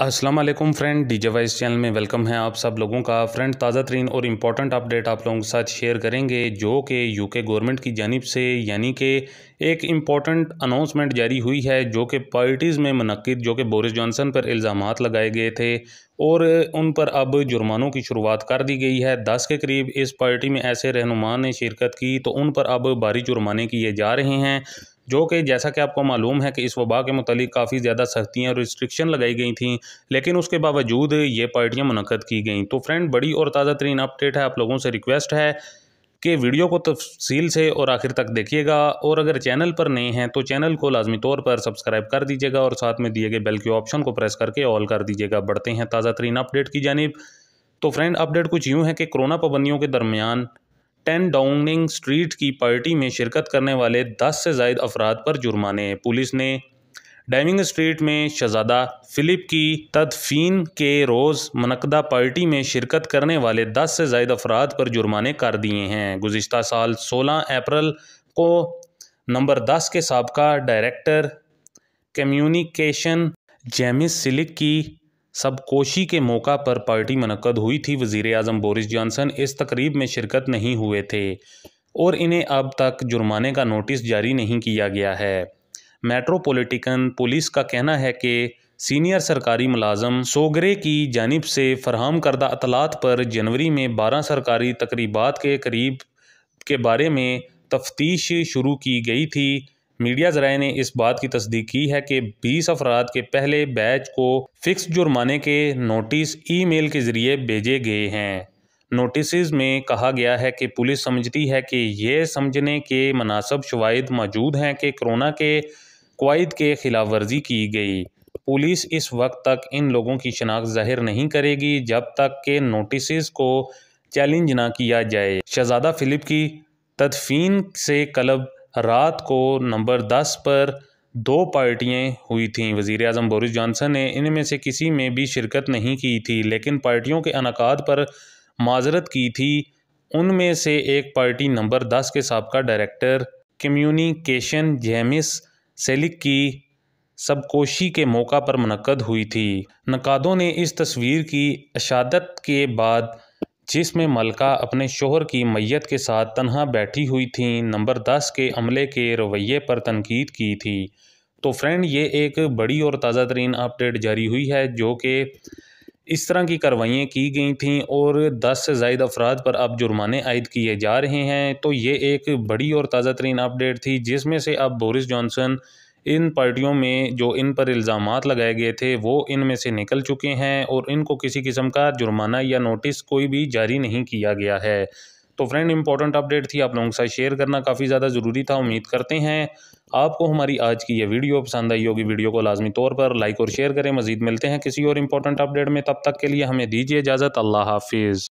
अस्सलाम वालेकुम friend J vice channel में वेलकम है आप सब लोगों का फ्रेंड ताज़ा तरीन और इम्पॉर्टेंट अपडेट आप लोगों के साथ शेयर करेंगे जो कि यूके गवर्नमेंट की जानब से यानी कि एक इम्पॉर्टेंट अनाउंसमेंट जारी हुई है जो कि पार्टीज़ में मनद जो कि बोरिस जॉनसन पर इल्ज़ाम लगाए गए थे और उन पर अब जुर्मानों की शुरुआत कर दी गई है दस के करीब इस पार्टी में ऐसे रहनुमा ने शिरकत की तो उन पर अब भारी जुर्माने किए जा रहे हैं जो कि जैसा कि आपको मालूम है कि इस वबा के मतलब काफ़ी ज़्यादा सख्तियाँ रिस्ट्रिक्शन लगाई गई थी लेकिन उसके बावजूद ये पार्टियाँ मुनद की गई तो फ्रेंड बड़ी और ताज़ा तरीन अपडेट है आप लोगों से रिक्वेस्ट है कि वीडियो को तफसील से और आखिर तक देखिएगा और अगर चैनल पर नए हैं तो चैनल को लाजमी तौर पर सब्सक्राइब कर दीजिएगा और साथ में दिए गए बेल के ऑप्शन को प्रेस करके ऑल कर दीजिएगा बढ़ते हैं ताज़ा तरीन अपडेट की जानब तो फ्रेंड अपडेट कुछ यूँ है कि कोरोना पाबंदियों के दरमियान टेन डाउनिंग स्ट्रीट की पार्टी में शिरकत करने वाले दस से जायद अफराद पर जुर्माने पुलिस ने डाइविंग स्ट्रीट में शहजादा फ़िलिप की तदफीन के रोज़ मनकदा पार्टी में शिरकत करने वाले दस से जायद अफराद पर जुर्माने कर दिए हैं गुज्त साल सोलह अप्रैल को नंबर दस के सबका डायरेक्टर कम्युनिकेशन जेमिस सिलिक की सबकोशी के मौका पर पार्टी मनक़द हुई थी वजीर अजम बोरिस जॉनसन इस तकरीब में शिरकत नहीं हुए थे और इन्हें अब तक जुर्माने का नोटिस जारी नहीं किया गया है मेट्रोपोलिटिकन पुलिस का कहना है कि सीनियर सरकारी मुलाजम सोगरे की जानब से फरहम करदा अतलात पर जनवरी में बारह सरकारी तकरीबा के करीब के बारे में तफ्तीश शुरू की गई थी मीडिया जराए ने इस बात की तस्दीक की है कि बीस अफराद के पहले बैच को फिक्स जुर्माने के नोटिस ईमेल के ज़रिए भेजे गए हैं नोटिस में कहा गया है कि पुलिस समझती है कि यह समझने के मनासब शवाद मौजूद हैं कि कोरोना के कवायद के खिलाफ वर्जी की गई पुलिस इस वक्त तक इन लोगों की शनाख्त जाहिर नहीं करेगी जब तक के नोटिस को चैलेंज ना किया जाए शहजादा फ़िलिप की तदफीन से कलब रात को नंबर दस पर दो पार्टियाँ हुई थीं वज़ी अजम बोरिस जॉनसन ने इनमें से किसी में भी शिरकत नहीं की थी लेकिन पार्टियों के अनकाद पर माजरत की थी उनमें से एक पार्टी नंबर दस के सबका डायरेक्टर कम्युनिकेशन जेमिस सेलिक की सबकोशी के मौका पर मनक़द हुई थी नकादों ने इस तस्वीर की अशादत के बाद जिसमें मलका अपने शोहर की मैयत के साथ तनहा बैठी हुई थी नंबर दस के अमले के रवैये पर तनकीद की थी तो फ्रेंड ये एक बड़ी और ताज़ा तरीन अपडेट जारी हुई है जो कि इस तरह की कार्रवाइयाँ की गई थीं और दस से जायद अफराद पर अब जुर्माने आयद किए जा रहे हैं तो ये एक बड़ी और ताज़ा तरीन अपडेट थी जिसमें से अब बोरिस जॉनसन इन पार्टियों में जो इन पर इल्ज़ाम लगाए गए थे वो इनमें से निकल चुके हैं और इनको किसी किस्म का जुर्माना या नोटिस कोई भी जारी नहीं किया गया है तो फ्रेंड इंपॉर्टेंट अपडेट थी आप लोगों के साथ शेयर करना काफ़ी ज़्यादा ज़रूरी था उम्मीद करते हैं आपको हमारी आज की ये वीडियो पसंद आई होगी वीडियो को लाजमी तौर पर लाइक और शेयर करें मजीद मिलते हैं किसी और इंपॉर्टेंट अपडेट में तब तक के लिए हमें दीजिए इजाज़त अल्लाह हाफिज़